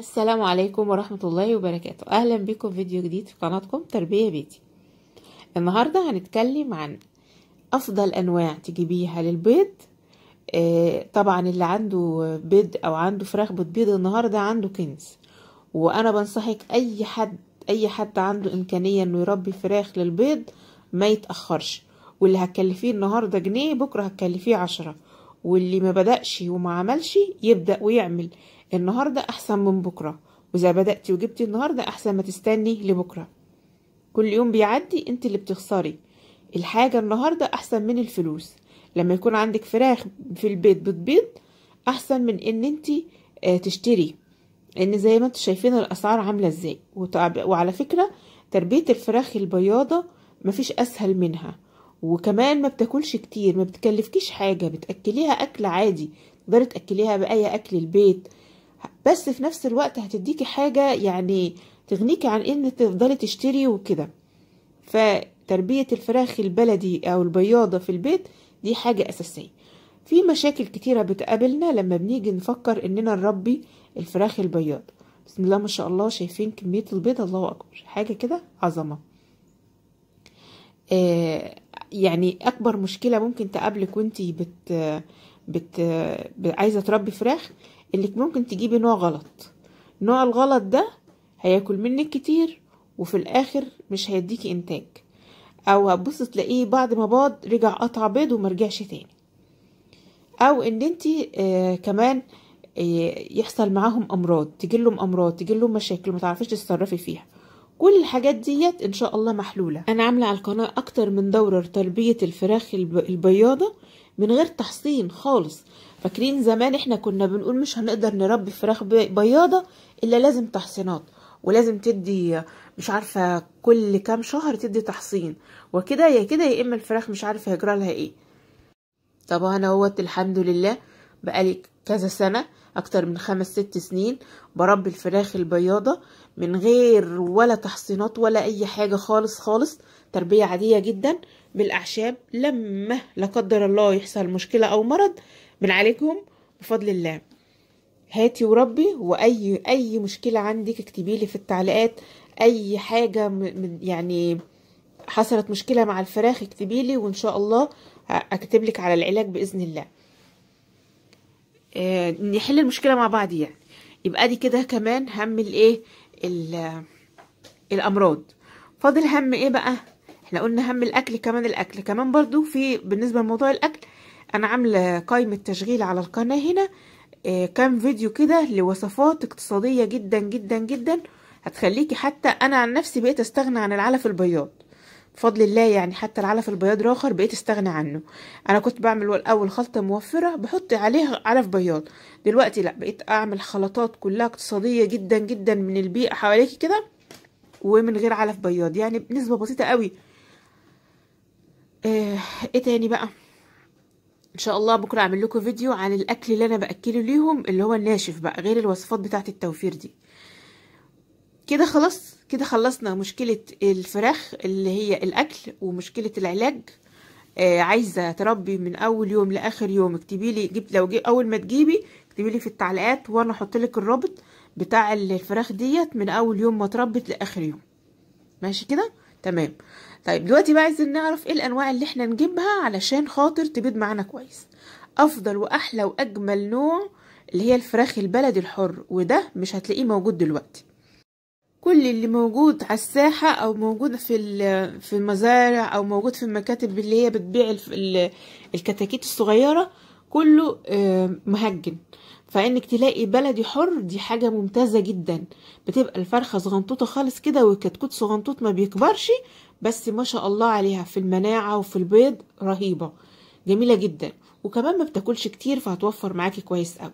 السلام عليكم ورحمة الله وبركاته أهلا بكم فيديو جديد في قناتكم تربية بيتي النهاردة هنتكلم عن أفضل أنواع تجيبيها للبيض آه، طبعا اللي عنده بيض أو عنده فراخ بتبيض النهاردة عنده كنز وأنا بنصحك أي حد أي حد عنده إمكانية إنه يربي فراخ للبيض ما يتأخرش واللي هتكلفيه النهاردة جنيه بكرة هتكلفيه عشرة واللي ما بدأش وما عملش يبدأ ويعمل النهاردة أحسن من بكرة وإذا بدأتي وجبتي النهاردة أحسن ما تستني لبكرة كل يوم بيعدي أنت اللي بتخسري الحاجة النهاردة أحسن من الفلوس لما يكون عندك فراخ في البيت بتبيض أحسن من أن أنت آه، تشتري لأن زي ما انتوا شايفين الأسعار عاملة إزاي وعلى فكرة تربية الفراخ البياضة مفيش أسهل منها وكمان ما بتاكلش كتير ما بتكلفكيش حاجة بتأكليها أكل عادي تقدري تأكليها بأي أكل البيت بس في نفس الوقت هتديكي حاجة يعني تغنيكي عن ان تفضلي تشتري وكده فتربية الفراخ البلدي او البياضة في البيت دي حاجة اساسية في مشاكل كتيرة بتقابلنا لما بنيجي نفكر اننا نربي الفراخ البياض بسم الله ما شاء الله شايفين كمية البيض الله اكبر حاجة كده عظمة آه يعني اكبر مشكلة ممكن تقابلك وانتي بت بت... عايزه تربي فراخ انك ممكن تجيبي نوع غلط النوع الغلط ده هياكل منك كتير وفي الاخر مش هيديكي انتاج او هتبص تلاقيه بعد ما باض رجع قطع بيض وما رجعش تاني او ان انت آه كمان آه يحصل معاهم امراض تجيلهم امراض تجيلهم مشاكل ما تعرفيش تتصرفي فيها كل الحاجات ديت ان شاء الله محلوله انا عامله على القناه اكتر من دوره لتربيه الفراخ البياضه من غير تحصين خالص فاكرين زمان احنا كنا بنقول مش هنقدر نربي فراخ بياضة الا لازم تحصينات ولازم تدي مش عارفة كل كام شهر تدي تحصين وكده يا كده يا اما الفراخ مش عارفة لها ايه طب انا اهوت الحمد لله بقالي كذا سنة اكتر من خمس ست سنين بربي الفراخ البياضة من غير ولا تحصينات ولا اي حاجة خالص خالص تربية عادية جدا بالأعشاب لما لا قدر الله يحصل مشكلة أو مرض بنعالجهم بفضل الله هاتي وربي وأي أي مشكلة عندك اكتبي لي في التعليقات أي حاجة من يعني حصلت مشكلة مع الفراخ اكتبي لي وإن شاء الله أكتب لك على العلاج بإذن الله آه، نحل المشكلة مع بعض يعني يبقى دي كده كمان هم الايه الأمراض فاضل هم ايه بقى احنا قلنا هم الاكل كمان الاكل كمان برضو في بالنسبة لموضوع الاكل انا عاملة قائمة تشغيل على القناة هنا آه كام فيديو كده لوصفات اقتصادية جدا جدا جدا هتخليكي حتى انا عن نفسي بقيت استغنى عن العلف البياض بفضل الله يعني حتى العلف البياض راخر بقيت استغنى عنه انا كنت بعمل الاول خلطه موفره بحط عليها علف بياض دلوقتي لا بقيت اعمل خلطات كلها اقتصاديه جدا جدا من البيئه حواليكي كده ومن غير علف بياض يعني بنسبه بسيطه قوي آه، ايه تاني بقى ان شاء الله بكره اعمل لكم فيديو عن الاكل اللي انا باكله ليهم اللي هو الناشف بقى غير الوصفات بتاعه التوفير دي كده خلاص كده خلصنا مشكله الفراخ اللي هي الاكل ومشكله العلاج آه عايزه تربي من اول يوم لاخر يوم اكتبي لي جبت لو جي اول ما تجيبي اكتبي لي في التعليقات وانا احط لك الرابط بتاع الفراخ ديت من اول يوم ما تربت لاخر يوم ماشي كده تمام طيب دلوقتي بقى عايزين نعرف ايه الانواع اللي احنا نجيبها علشان خاطر تبيض معانا كويس افضل واحلى واجمل نوع اللي هي الفراخ البلدي الحر وده مش هتلاقيه موجود دلوقتي كل اللي موجود على الساحة أو موجود في في المزارع أو موجود في المكاتب اللي هي بتبيع الكتاكيت الصغيرة كله آه، مهجن فانك تلاقي بلدي حر دي حاجه ممتازه جدا بتبقى الفرخه صغنطوطه خالص كده والكتكوت صغنطوط ما بيكبرش بس ما شاء الله عليها في المناعه وفي البيض رهيبه جميله جدا وكمان ما بتاكلش كتير فهتوفر معاكي كويس قوي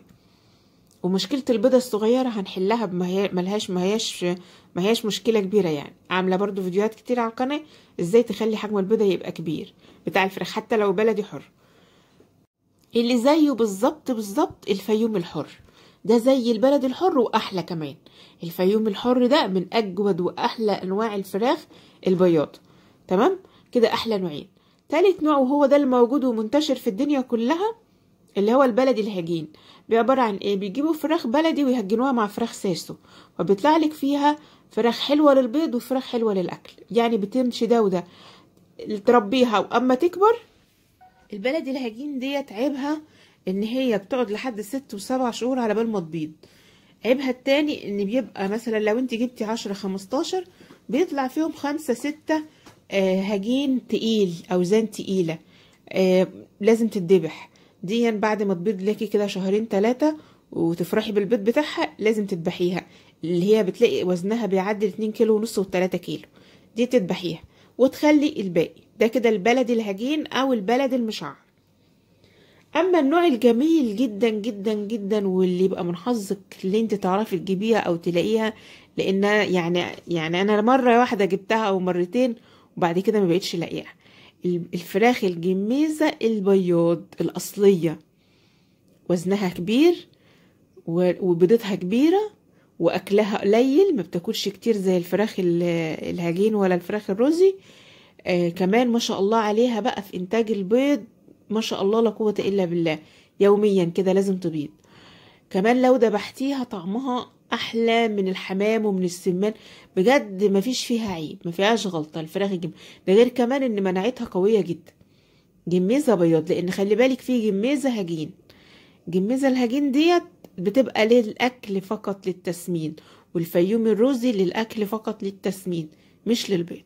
ومشكله البيضه الصغيره هنحلها ملهاش مهياش مهياش مشكله كبيره يعني عامله برضو فيديوهات كتير على القناه ازاي تخلي حجم البيضه يبقى كبير بتاع الفراخ حتى لو بلدي حر اللي زيه بالظبط بالظبط الفيوم الحر ده زي البلد الحر واحلى كمان الفيوم الحر ده من اجود واحلى انواع الفراخ البياض تمام كده احلى نوعين تالت نوع وهو ده الموجود ومنتشر في الدنيا كلها اللي هو البلدي الهجين عبارة عن ايه بيجيبوا فراخ بلدي ويهجنوها مع فراخ ساسو وبيطلع لك فيها فراخ حلوه للبيض وفراخ حلوه للاكل يعني بتمشي ده وده تربيها واما تكبر البلدي الهجين ديت عيبها ان هي بتقعد لحد ست وسبع شهور على بال ما تبيض عيبها التاني ان بيبقى مثلا لو انت جبتي عشرة خمستاشر بيطلع فيهم خمسة ستة آه، هجين تقيل اوزان تقيلة آه، لازم تتذبح دي بعد ما تبيض لك كده شهرين تلاتة وتفرحي بالبيض بتاعها لازم تذبحيها اللي هي بتلاقي وزنها بيعدي اتنين كيلو ونص وتلاتة كيلو دي تذبحيها وتخلي الباقي ده كده البلد الهجين او البلد المشعر اما النوع الجميل جدا جدا جدا واللي يبقى من حظك اللي انت تعرفي تجيبيها او تلاقيها لان يعني يعني انا مره واحده جبتها او مرتين وبعد كده ما بقتش الاقيها الفراخ الجميزه البياض الاصليه وزنها كبير وبيضتها كبيره واكلها قليل ما بتاكلش كتير زي الفراخ الهجين ولا الفراخ الرزي آه كمان ما شاء الله عليها بقى في انتاج البيض ما شاء الله لا قوه الا بالله يوميا كده لازم تبيض كمان لو ذبحتيها طعمها احلى من الحمام ومن السمان بجد ما فيش فيها عيب ما فيهاش غلطه الفراخ الجم ده غير كمان ان مناعتها قويه جدا جميزه بياض لان خلي بالك في جميزه هجين جميزه الهجين ديت بتبقى للأكل فقط للتسمين والفيوم الرزي للأكل فقط للتسمين مش للبيض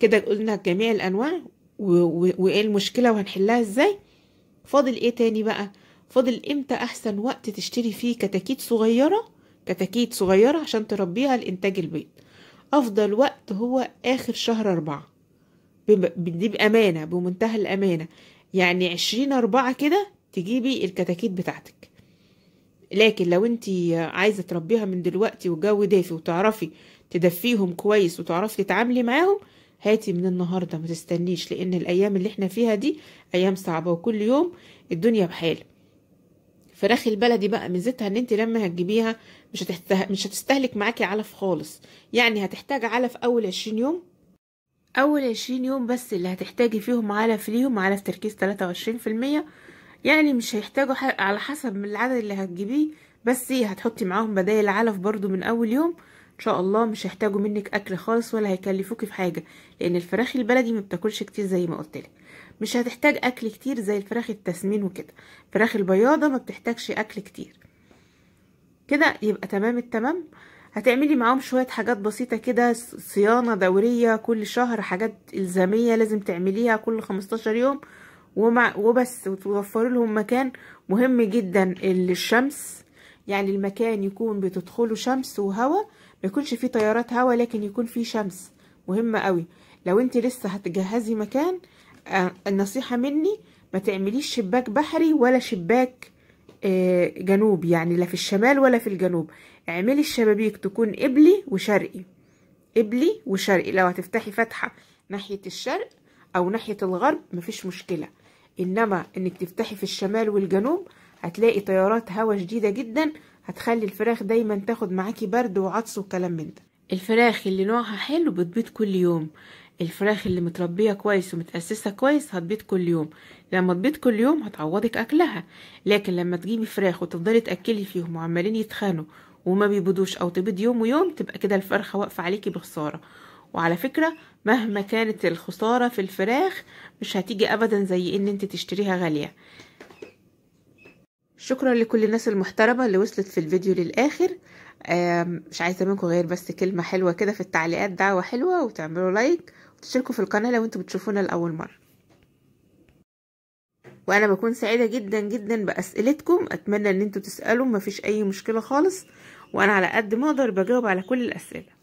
كده قلنا جميع الأنواع وإيه المشكلة وهنحلها إزاي فاضل إيه تاني بقى فاضل إمتى أحسن وقت تشتري فيه كتاكيت صغيرة كتاكيت صغيرة عشان تربيها لإنتاج البيض أفضل وقت هو آخر شهر أربعة دي بأمانة بمنتهى الأمانة يعني عشرين أربعة كده تجيبي الكتاكيت بتاعتك لكن لو انت عايزه تربيها من دلوقتي والجو دافي وتعرفي تدفيهم كويس وتعرفي تتعاملي معاهم هاتي من النهارده ما تستنيش لان الايام اللي احنا فيها دي ايام صعبه وكل يوم الدنيا بحال فراخ البلدي بقى ميزتها ان انت لما هتجيبيها مش هتحته... مش هتستهلك معاكي علف خالص يعني هتحتاج علف اول 20 يوم اول 20 يوم بس اللي هتحتاجي فيهم علف ليهم علف تركيز المية يعني مش هيحتاجوا على حسب من العدد اللي هتجيبيه بس إيه، هتحطي معاهم بدايل علف برضو من اول يوم ان شاء الله مش هيحتاجوا منك اكل خالص ولا هيكلفوكي في حاجه لان الفراخ البلدي ما بتاكلش كتير زي ما قلت لك مش هتحتاج اكل كتير زي الفراخ التسمين وكده فراخ البياضه ما بتحتاجش اكل كتير كده يبقى تمام التمام هتعملي معاهم شويه حاجات بسيطه كده صيانه دوريه كل شهر حاجات الزاميه لازم تعمليها كل 15 يوم ومع وبس وتوفر لهم مكان مهم جدا الشمس يعني المكان يكون بتدخله شمس وهواء ما يكونش فيه تيارات هواء لكن يكون فيه شمس مهمة قوي لو انت لسه هتجهزي مكان آه، النصيحة مني ما تعمليش شباك بحري ولا شباك آه، جنوب يعني لا في الشمال ولا في الجنوب اعملي الشبابيك تكون قبلي وشرقي قبلي وشرقي لو هتفتحي فتحة ناحية الشرق او ناحية الغرب مفيش مشكلة انما انك تفتحي في الشمال والجنوب هتلاقي تيارات هواء شديدة جدا هتخلي الفراخ دايما تاخد معاكي برد وعطس وكلام من ده الفراخ اللي نوعها حلو بتبيض كل يوم الفراخ اللي متربية كويس ومتأسسة كويس هتبيض كل يوم لما تبيض كل يوم هتعوضك أكلها لكن لما تجيبي فراخ وتفضلي تأكلي فيهم وعمالين يتخانوا وما بيبيضوش أو تبيض يوم ويوم تبقى كده الفرخة واقفة عليكي بخسارة وعلى فكرة مهما كانت الخسارة في الفراخ مش هتيجي أبدا زي إن أنت تشتريها غالية شكرا لكل الناس المحترمة اللي وصلت في الفيديو للآخر مش عايزة منكم غير بس كلمة حلوة كده في التعليقات دعوة حلوة وتعملوا لايك وتشتركوا في القناة لو انتوا بتشوفونا لأول مرة وانا بكون سعيده جدا جدا باسئلتكم اتمنى ان انتوا تسالوا مفيش اي مشكله خالص وانا على قد ما اقدر بجاوب على كل الاسئله